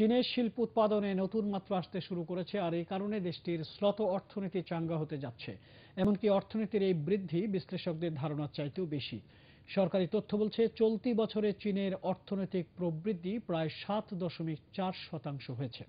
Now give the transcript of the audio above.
চীনের শিল্প উৎপাদনে নতুন মাত্রা আসতে শুরু করেছে আর এই কারণে দেশটির শ্লত অর্থনীতি চাঙ্গা হতে যাচ্ছে এমনকি অর্থনীতির এই বৃদ্ধি বিশ্লেষকদের ধারণার চাইতেও বেশি সরকারি তথ্য বলছে চলতি বছরে চীনের অর্থনৈতিক প্রবৃদ্ধি প্রায় সাত দশমিক চার শতাংশ হয়েছে